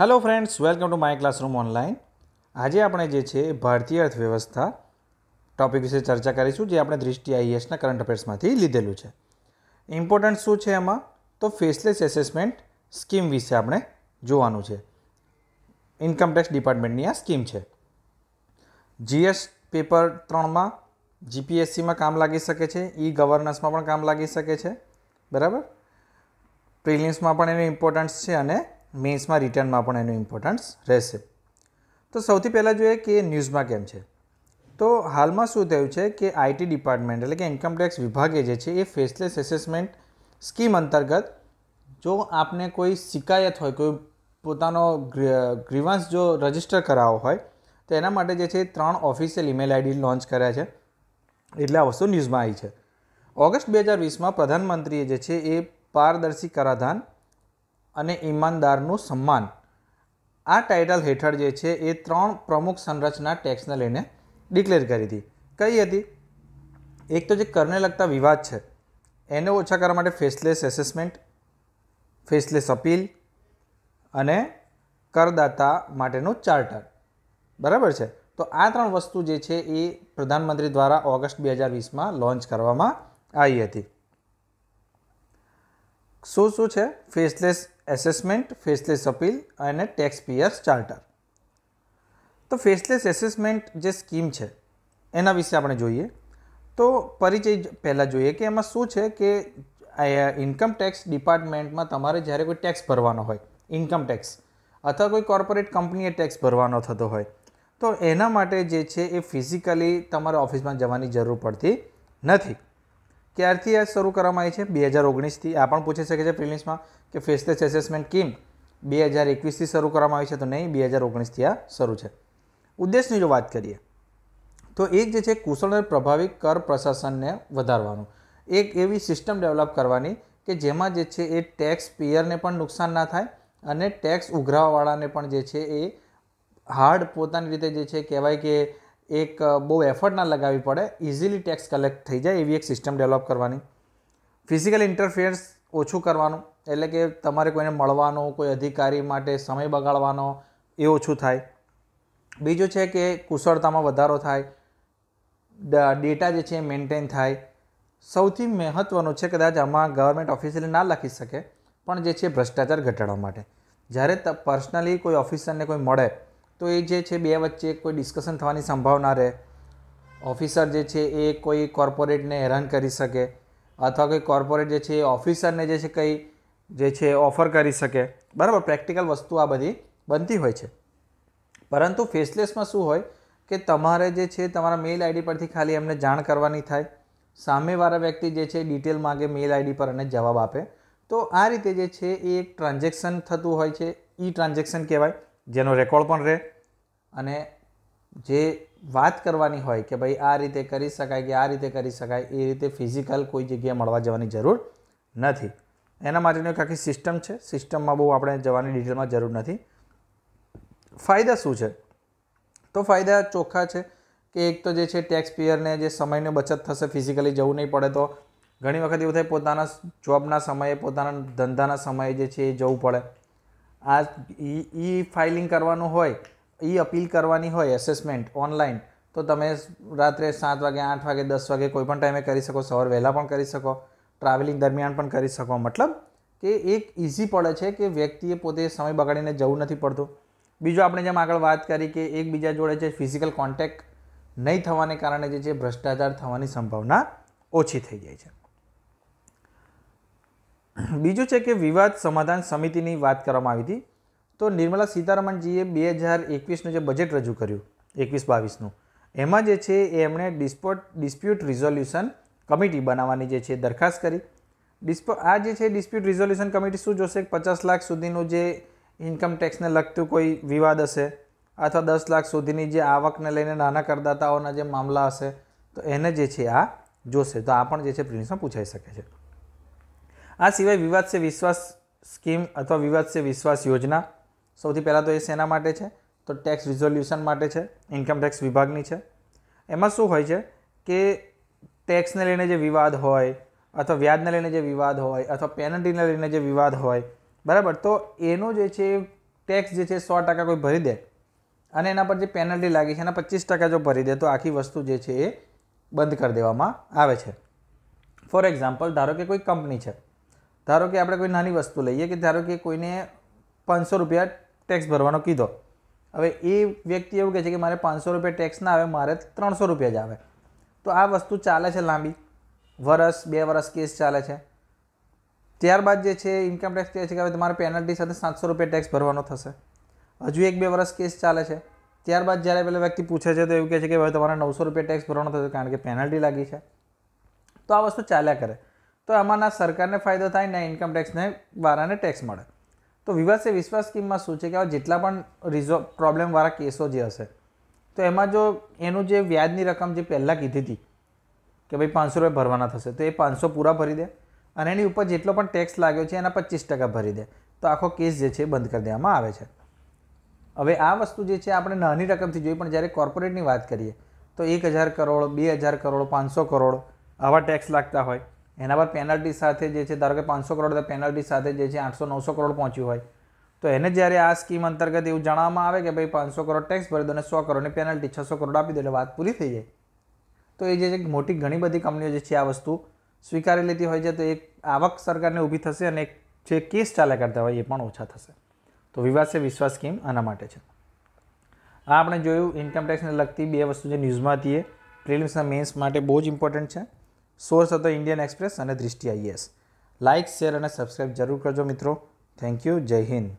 hello friends welcome to my classroom online આજે આપણે જે છે એ ભારતીય અર્થવ્યવસ્થા ટૉપિક વિશે ચર્ચા કરીશું જે આપણે દૃષ્ટિ આઈએસના કરંટ અફેર્સમાંથી લીધેલું છે ઇમ્પોર્ટન્ટ શું છે એમાં તો ફેસલેસ એસેસમેન્ટ સ્કીમ વિશે આપણે જોવાનું છે ઇન્કમટેક્સ ડિપાર્ટમેન્ટની આ સ્કીમ છે જીએસ પેપર ત્રણમાં જીપીએસસીમાં કામ લાગી શકે છે ઈ ગવર્નન્સમાં પણ કામ લાગી શકે છે બરાબર પ્રિલિમ્સમાં પણ એનું ઇમ્પોર્ટન્સ છે અને મેન્સમાં રિટર્નમાં પણ એનું ઇમ્પોર્ટન્સ રહેશે તો સૌથી પહેલાં જોઈએ કે ન્યૂઝમાં કેમ છે તો હાલમાં શું થયું છે કે આઈટી ડિપાર્ટમેન્ટ એટલે કે ઇન્કમટેક્સ વિભાગે જે છે એ ફેસલેસ એસેસમેન્ટ સ્કીમ અંતર્ગત જો આપને કોઈ શિકાયત હોય કોઈ પોતાનો ગ્રીવાન્સ જો રજિસ્ટર કરાવવો હોય તો એના માટે જે છે ત્રણ ઓફિશિયલ ઈમેલ આઈડી લોન્ચ કર્યા છે એટલે આ વસ્તુ ન્યૂઝમાં આવી છે ઓગસ્ટ બે હજાર વીસમાં પ્રધાનમંત્રીએ જે છે એ પારદર્શી કરાધાન અને ઈમાનદારનું સન્માન આ ટાઇટલ હેઠળ જે છે એ ત્રણ પ્રમુખ સંરચના ટેક્સને લઈને ડિક્લેર કરી હતી કઈ હતી એક તો જે કરને લગતા વિવાદ છે એને ઓછા કરવા માટે ફેસલેસ એસેસમેન્ટ ફેસલેસ અપીલ અને કરદાતા માટેનું ચાર્ટર બરાબર છે તો આ ત્રણ વસ્તુ જે છે એ પ્રધાનમંત્રી દ્વારા ઓગસ્ટ બે હજાર વીસમાં લોન્ચ કરવામાં આવી હતી શું શું છે ફેસલેસ એસેસમેન્ટ ફેસલેસ અપીલ અને ટેક્સ પિયર્સ ચાર્ટર તો ફેસલેસ એસેસમેન્ટ જે સ્કીમ છે એના વિશે આપણે જોઈએ તો પરિચય પહેલાં જોઈએ કે એમાં શું છે કે ઇન્કમ ટેક્સ ડિપાર્ટમેન્ટમાં તમારે જ્યારે કોઈ ટેક્સ ભરવાનો હોય ઇન્કમ ટેક્સ અથવા કોઈ કોર્પોરેટ કંપનીએ ટેક્સ ભરવાનો થતો હોય તો એના માટે જે છે એ ફિઝિકલી તમારે ઓફિસમાં જવાની જરૂર પડતી નથી ક્યારથી આ શરૂ કરવામાં આવી છે બે હજાર ઓગણીસથી આ પણ પૂછી શકે છે પ્રિલિમ્સમાં કે ફેસલેસ એસેસમેન્ટ સ્કીમ બે હજાર એકવીસથી શરૂ કરવામાં આવી છે તો નહીં બે હજાર ઓગણીસથી આ શરૂ છે ઉદ્દેશની જો વાત કરીએ તો એક જે છે કુશળ અને પ્રભાવી કર પ્રશાસનને વધારવાનું એક એવી સિસ્ટમ ડેવલપ કરવાની કે જેમાં જે છે એ ટેક્સ પેયરને પણ નુકસાન ના થાય અને ટેક્સ ઉઘરાવાવાળાને પણ જે છે એ હાર્ડ પોતાની રીતે જે છે કહેવાય કે એક બહુ એફર્ટ ના લગાવી પડે ઇઝીલી ટેક્સ કલેક્ટ થઈ જાય એવી એક સિસ્ટમ ડેવલપ કરવાની ફિઝિકલ ઇન્ટરફિયર્સ ઓછું કરવાનું એટલે કે તમારે કોઈને મળવાનો કોઈ અધિકારી માટે સમય બગાડવાનો એ ઓછું થાય બીજું છે કે કુશળતામાં વધારો થાય ડેટા જે છે એ મેન્ટેન થાય સૌથી મહત્ત્વનું છે કદાચ આમાં ગવર્મેન્ટ ઓફિસરને ના લખી શકે પણ જે છે ભ્રષ્ટાચાર ઘટાડવા માટે જ્યારે પર્સનલી કોઈ ઓફિસરને કોઈ મળે તો એ જે છે બે વચ્ચે કોઈ ડિસ્કશન થવાની સંભાવના રહે ઓફિસર જે છે એ કોઈ કોર્પોરેટને હેરાન કરી શકે અથવા કોઈ કોર્પોરેટ જે છે એ ઓફિસરને જે છે કંઈ જે છે ઓફર કરી શકે બરાબર પ્રેક્ટિકલ વસ્તુ આ બધી બનતી હોય છે પરંતુ ફેસલેસમાં શું હોય કે તમારે જે છે તમારા મેલ આઈડી પરથી ખાલી એમને જાણ કરવાની થાય સામેવાળા વ્યક્તિ જે છે ડિટેલ માગે મેઇલ આઈડી પર અને જવાબ આપે તો આ રીતે જે છે એ એક ટ્રાન્ઝેક્શન થતું હોય છે ઈ ટ્રાન્ઝેક્શન કહેવાય જેનો રેકોર્ડ પણ રહે અને જે વાત કરવાની હોય કે ભાઈ આ રીતે કરી શકાય કે આ રીતે કરી શકાય એ રીતે ફિઝિકલ કોઈ જગ્યાએ મળવા જવાની જરૂર નથી એના માટેની એક આખી સિસ્ટમ છે સિસ્ટમમાં બહુ આપણે જવાની ડિટેલમાં જરૂર નથી ફાયદા શું છે તો ફાયદા ચોખ્ખા છે કે એક તો જે છે ટેક્સ પેયરને જે સમયની બચત થશે ફિઝિકલી જવું નહીં પડે તો ઘણી વખત એવું થાય પોતાના જોબના સમયે પોતાના ધંધાના સમયે જે છે એ જવું પડે આ એ ફાઇલિંગ કરવાનું હોય એ અપીલ કરવાની હોય એસેસમેન્ટ ઓનલાઈન તો તમે રાત્રે સાત વાગે આઠ વાગે દસ વાગે કોઈ પણ ટાઈમે કરી શકો સવાર વહેલા પણ કરી શકો ટ્રાવેલિંગ દરમિયાન પણ કરી શકો મતલબ કે એક ઇઝી પડે છે કે વ્યક્તિએ પોતે સમય બગાડીને જવું નથી પડતું બીજું આપણે જેમ આગળ વાત કરી કે એકબીજા જોડે જે ફિઝિકલ કોન્ટેક્ટ નહીં થવાને કારણે જે છે ભ્રષ્ટાચાર થવાની સંભાવના ઓછી થઈ જાય છે બીજું છે કે વિવાદ સમાધાન સમિતિની વાત કરવામાં આવી હતી તો નિર્મલા સીતારમણજીએ બે હજાર એકવીસનું જે બજેટ રજૂ કર્યું એકવીસ બાવીસનું એમાં જે છે એમણે ડિસ્પોટ ડિસ્પ્યુટ રિઝોલ્યુશન કમિટી બનાવવાની જે છે દરખાસ્ત કરી ડિસ્પ આ જે છે ડિસ્પ્યુટ રિઝોલ્યુશન કમિટી શું જોશે પચાસ લાખ સુધીનું જે ઇન્કમ ટેક્સને લગતું કોઈ વિવાદ હશે અથવા દસ લાખ સુધીની જે આવકને લઈને નાના કરદાતાઓના જે મામલા હશે તો એને જે છે આ જોશે તો આ પણ જે છે પ્રિલિમ્સમાં પૂછાઈ શકે છે આ સિવાય વિવાદ છે વિશ્વાસ સ્કીમ અથવા વિવાદ છે વિશ્વાસ યોજના સૌથી પહેલાં તો એ શેના માટે છે તો ટેક્સ રિઝોલ્યુશન માટે છે ઇન્કમ ટેક્સ વિભાગની છે એમાં શું હોય છે કે ટેક્સને લઈને જે વિવાદ હોય અથવા વ્યાજને લઈને જે વિવાદ હોય અથવા પેનલ્ટીને લઈને જે વિવાદ હોય બરાબર તો એનો જે છે ટેક્સ જે છે સો ટકા કોઈ ભરી દે અને એના પર જે પેનલ્ટી લાગી છે એના પચીસ ટકા જો ભરી દે તો આખી વસ્તુ જે છે એ બંધ કરી દેવામાં આવે છે ફોર એક્ઝામ્પલ ધારો કે કોઈ કંપની છે ધારો કે આપણે કોઈ નાની વસ્તુ લઈએ કે ધારો કે કોઈને પાંચસો રૂપિયા ટેક્સ ભરવાનો કીધો હવે એ વ્યક્તિ એવું કહે છે કે મારે પાંચસો રૂપિયા ટેક્સ ના આવે મારે ત્રણસો રૂપિયા જ આવે તો આ વસ્તુ ચાલે છે લાંબી વરસ બે વરસ કેસ ચાલે છે ત્યારબાદ જે છે ઇન્કમ ટેક્સ કહે છે કે હવે તમારે પેનલ્ટી સાથે સાતસો રૂપિયા ટેક્સ ભરવાનો થશે હજુ એક બે વર્ષ કેસ ચાલે છે ત્યારબાદ જ્યારે પેલો વ્યક્તિ પૂછે છે તો એવું કહે છે કે હવે તમારે નવસો રૂપિયા ટેક્સ ભરવાનો થશે કારણ કે પેનલ્ટી લાગી છે તો આ વસ્તુ ચાલ્યા કરે તો આમાં ના સરકારને ફાયદો થાય ને ઇન્કમ ટેક્સને વાળાને ટેક્સ મળે તો વિવાદ છે વિશ્વાસ સ્કીમમાં શું છે કે હવે જેટલા પણ રિઝોલ્વ પ્રોબ્લેમવાળા કેસો જે હશે તો એમાં જો એનું જે વ્યાજની રકમ જે પહેલાં કીધી હતી કે ભાઈ પાંચસો રૂપિયા ભરવાના થશે તો એ પાંચસો પૂરા ભરી દે અને એની ઉપર જેટલો પણ ટેક્સ લાગ્યો છે એના પચીસ ટકા ભરી દે તો આખો કેસ જે છે બંધ કરી દેવામાં આવે છે હવે આ વસ્તુ જે છે આપણે નાની રકમથી જોઈએ પણ જ્યારે કોર્પોરેટની વાત કરીએ તો એક હજાર કરોડ બે હજાર કરોડ પાંચસો કરોડ આવા ટેક્સ લાગતા હોય એના પર પેનલ્ટી સાથે જે છે ધારો કે પાંચસો કરોડ પેનલ્ટી સાથે જે છે આઠસો નવસો કરોડ પહોંચ્યું હોય તો એને જ્યારે આ સ્કીમ અંતર્ગત એવું જણાવવામાં આવે કે ભાઈ પાંચસો કરોડ ટેક્સ ભરી દો અને સો કરોડની પેનલ્ટી છસો કરોડ આપી દો એટલે વાત પૂરી થઈ જાય તો એ જે છે મોટી ઘણી બધી કંપનીઓ જે છે આ વસ્તુ સ્વીકારી લેતી હોય છે તો એક આવક સરકારને ઊભી થશે અને એક જે કેસ ચાલ્યા કરતા હોય એ પણ ઓછા થશે તો વિવાદ છે વિશ્વાસ સ્કીમ આના માટે છે આ આપણે જોયું ઇન્કમ ટેક્સને લગતી બે વસ્તુ જે ન્યૂઝમાં હતી એ પ્રિલિમ્સના મેન્સ માટે બહુ જ ઇમ્પોર્ટન્ટ છે સોર્સ હતો ઇન્ડિયન એક્સપ્રેસ અને દૃષ્ટિ આઈએસ લાઇક શેર અને સબસ્ક્રાઈબ જરૂર કરજો મિત્રો થેન્ક યુ જય હિન્દ